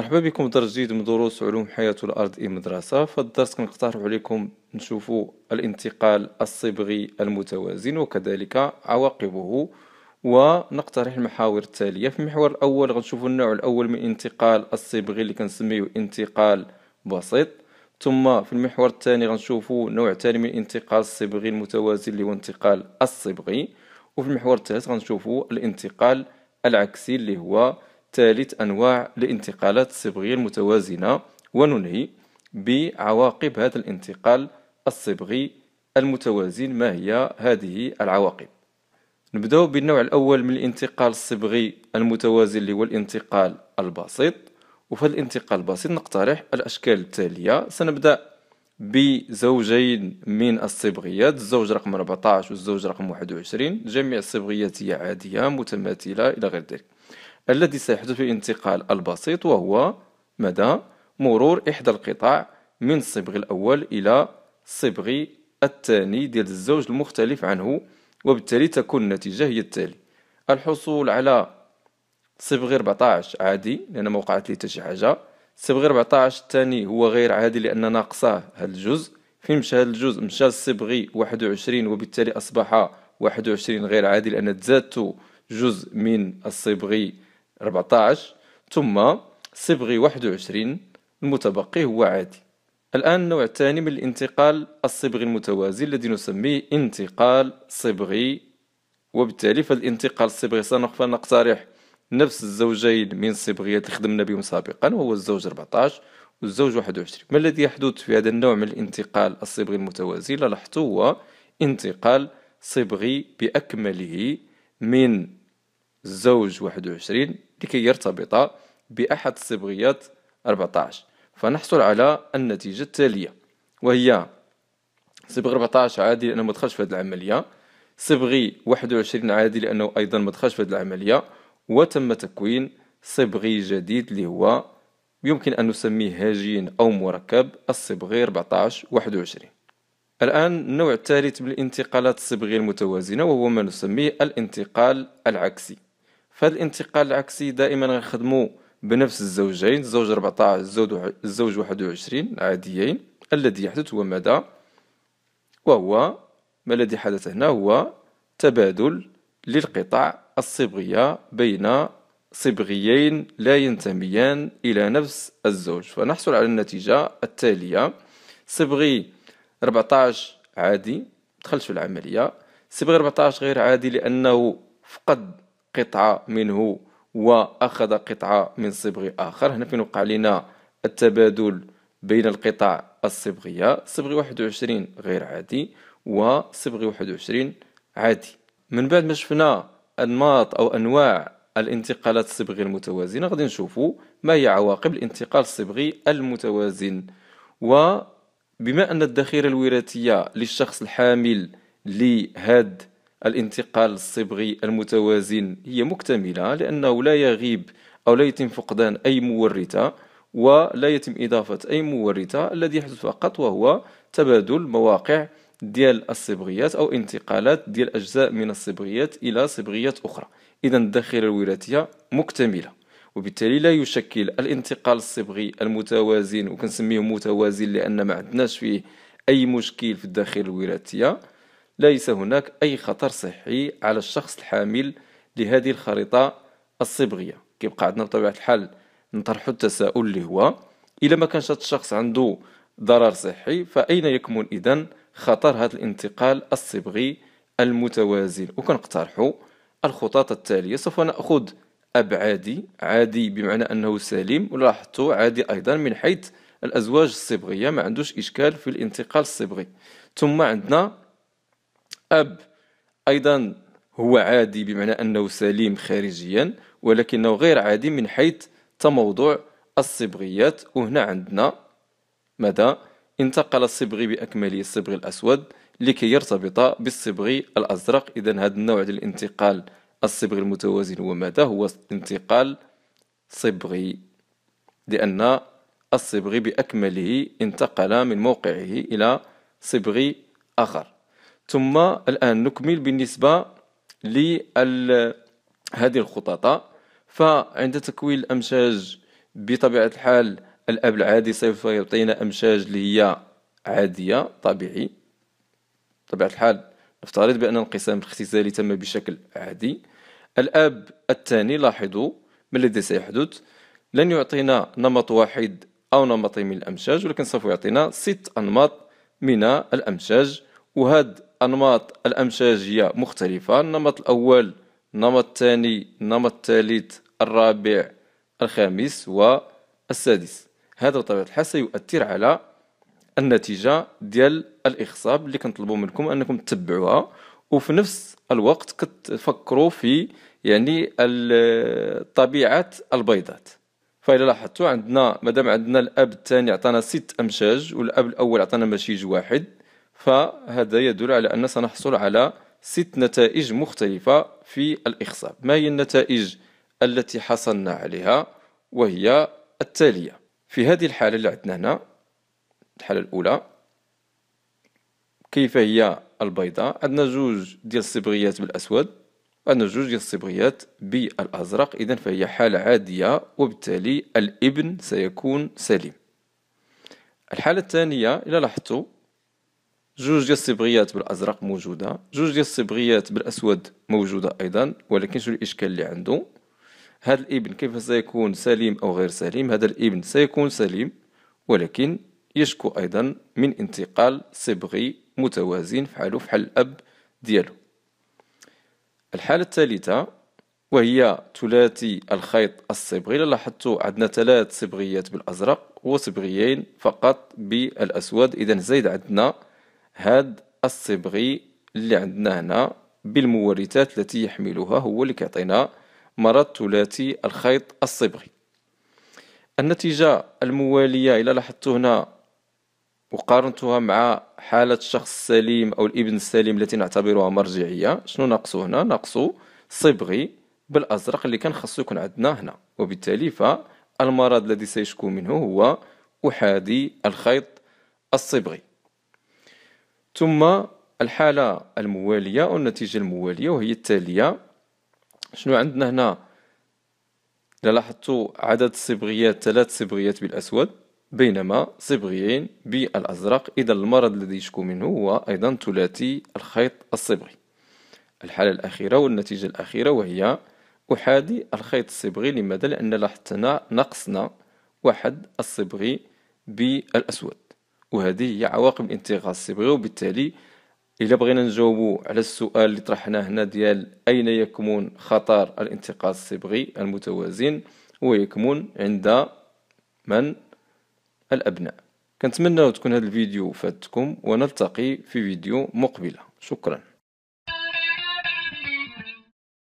مرحبا بكم في درس جديد من دروس علوم حياة الأرض مدرسة في الدرس كنقترح عليكم نشوفوا الانتقال الصبغي المتوازن وكذلك عواقبه ونقترح المحاور التالية في المحور الأول غنشوفوا النوع الأول من الانتقال الصبغي اللي كنسميه انتقال بسيط ثم في المحور الثاني غنشوفوا نوع ثاني من الانتقال الصبغي المتوازن اللي هو انتقال الصبغي وفي المحور الثالث غنشوفوا الانتقال العكسي اللي هو ثالث أنواع الانتقالات الصبغية المتوازنة وننهي بعواقب هذا الانتقال الصبغي المتوازن ما هي هذه العواقب نبدأ بالنوع الأول من الانتقال الصبغي المتوازن اللي هو الانتقال البسيط وفي الانتقال البسيط نقترح الأشكال التالية سنبدأ بزوجين من الصبغيات الزوج رقم 14 والزوج رقم 21 جميع الصبغيات هي عادية متماثلة إلى غير ذلك الذي سيحدث في الانتقال البسيط وهو مدى مرور إحدى القطع من الصبغ الأول إلى الصبغ الثاني ديال الزوج المختلف عنه وبالتالي تكون النتيجة هي التالي الحصول على صبغ 14 عادي لأن ما وقعت لي حتى شي حاجة صبغ 14 الثاني هو غير عادي لأن ناقصاه هذا الجزء فين مشى هذا الجزء مشى الصبغي 21 وبالتالي أصبح 21 غير عادي لأن تزادت جزء من الصبغي 14 ثم صبغي 21 المتبقي هو عادي الآن النوع الثاني من الانتقال الصبغي المتوازي الذي نسميه انتقال صبغي وبالتالي فالانتقال الصبغي سنقترح نفس الزوجين من الصبغيات اللي خدمنا بهم سابقا وهو الزوج 14 والزوج 21 ما الذي يحدث في هذا النوع من الانتقال الصبغي المتوازي لاحظتوا هو انتقال صبغي بأكمله من زوج 21 لكي يرتبط بأحد الصبغيات 14 فنحصل على النتيجة التالية وهي صبغ 14 عادي لأنه مدخلش في هذه العملية صبغي 21 عادي لأنه أيضا مدخلش في هذه العملية وتم تكوين صبغي جديد اللي هو يمكن أن نسميه هاجين أو مركب الصبغي 14 21 الآن النوع الثالث من الانتقالات الصبغية المتوازنة وهو ما نسميه الانتقال العكسي فهاد الانتقال العكسي دائما غنخدمو بنفس الزوجين الزوج 14 الزوج الزوج 21 عاديين الذي يحدث هو ماذا وهو ما الذي حدث هنا هو تبادل للقطع الصبغية بين صبغيين لا ينتميان إلى نفس الزوج فنحصل على النتيجة التالية صبغي 14 عادي دخلت في العملية صبغي 14 غير عادي لأنه فقد قطعة منه وأخذ قطعة من صبغ آخر هنا فين وقع لنا التبادل بين القطع الصبغية صبغ 21 غير عادي وصبغ 21 عادي من بعد ما شفنا أنماط أو أنواع الانتقالات الصبغية المتوازنة غادي نشوفوا ما هي عواقب الانتقال الصبغي المتوازن وبما أن الذخيرة الوراثية للشخص الحامل لهاد الانتقال الصبغي المتوازن هي مكتملة لأنه لا يغيب أو لا يتم فقدان أي مورثة ولا يتم إضافة أي مورثة الذي يحدث فقط وهو تبادل مواقع ديال الصبغيات أو انتقالات ديال أجزاء من الصبغيات إلى صبغيات أخرى إذا الداخلة الوراثية مكتملة وبالتالي لا يشكل الانتقال الصبغي المتوازن وكنسميه متوازن لأن ما عندناش فيه أي مشكل في الداخل الوراثية ليس هناك أي خطر صحي على الشخص الحامل لهذه الخريطة الصبغية كيبقى عندنا بطبيعة الحال نطرح التساؤل اللي هو إذا ما كانش هذا الشخص عنده ضرر صحي فأين يكمن إذن خطر هذا الانتقال الصبغي المتوازن وكنقترحوا الخطط التالية سوف نأخذ أبعادي عادي بمعنى أنه سليم ولاحظتوا عادي أيضا من حيث الأزواج الصبغية ما عندوش إشكال في الانتقال الصبغي ثم عندنا أب أيضا هو عادي بمعنى أنه سليم خارجيا ولكنه غير عادي من حيث تموضع الصبغيات وهنا عندنا ماذا انتقل الصبغي بأكمله الصبغي الأسود لكي يرتبط بالصبغي الأزرق إذا هذا النوع ديال الانتقال الصبغي المتوازن هو ماذا هو انتقال صبغي لأن الصبغي بأكمله انتقل من موقعه إلى صبغي آخر ثم الآن نكمل بالنسبة لهذه الخطط فعند تكوين الأمشاج بطبيعة الحال الأب العادي سوف يعطينا أمشاج اللي هي عادية طبيعي طبيعة الحال نفترض بأن الانقسام الاختزالي تم بشكل عادي الأب الثاني لاحظوا ما الذي سيحدث لن يعطينا نمط واحد أو نمطين من الأمشاج ولكن سوف يعطينا ست أنماط من الأمشاج وهذا أنماط الأمشاجية مختلفة النمط الأول النمط الثاني النمط الثالث الرابع الخامس والسادس هذا بطبيعة الحال سيؤثر على النتيجة ديال الإخصاب اللي كنطلبوا منكم أنكم تتبعوها وفي نفس الوقت كتفكروا في يعني طبيعة البيضات فإلا لاحظتوا عندنا مادام عندنا الأب الثاني عطانا ست أمشاج والأب الأول عطانا مشيج واحد فهذا يدل على أن سنحصل على ست نتائج مختلفة في الإخصاب ما هي النتائج التي حصلنا عليها وهي التالية في هذه الحالة اللي عندنا هنا الحالة الأولى كيف هي البيضاء عندنا جوج ديال الصبغيات بالأسود عندنا جوج ديال الصبغيات بالأزرق إذا فهي حالة عادية وبالتالي الابن سيكون سليم الحالة الثانية إلى لاحظتوا جوج ديال الصبغيات بالازرق موجوده جوج ديال الصبغيات بالاسود موجوده ايضا ولكن شنو الاشكال اللي عنده هذا الابن كيف سيكون سليم او غير سليم هذا الابن سيكون سليم ولكن يشكو ايضا من انتقال صبغي متوازن في فحال الاب ديالو الحاله الثالثه وهي ثلاثي الخيط الصبغي لاحظتوا عندنا ثلاث صبغيات بالازرق وصبغيين فقط بالاسود اذا زايد عندنا هاد الصبغي اللي عندنا هنا بالمورثات التي يحملها هو اللي كيعطينا مرض ثلاثي الخيط الصبغي النتيجة الموالية إلى لاحظت هنا وقارنتها مع حالة الشخص السليم أو الابن السليم التي نعتبرها مرجعية شنو ناقصو هنا ناقصو صبغي بالأزرق اللي كان خاصو يكون عندنا هنا وبالتالي فالمرض الذي سيشكو منه هو أحادي الخيط الصبغي ثم الحالة الموالية أو النتيجة الموالية وهي التالية شنو عندنا هنا لاحظتوا عدد صبغيات ثلاث صبغيات بالأسود بينما صبغيين بالأزرق إذا المرض الذي يشكو منه هو أيضا ثلاثي الخيط الصبغي الحالة الأخيرة والنتيجة الأخيرة وهي أحادي الخيط الصبغي لماذا؟ لأن لاحظنا نقصنا واحد الصبغي بالأسود وهذه هي عواقب الانتقاص الصبغي وبالتالي الا بغينا نجاوبوا على السؤال اللي طرحناه هنا ديال اين يكمن خطر الانتقاص الصبغي المتوازن هو يكمن عند من الابناء كنتمنى تكون هذا الفيديو فاتكم ونلتقي في فيديو مقبله شكرا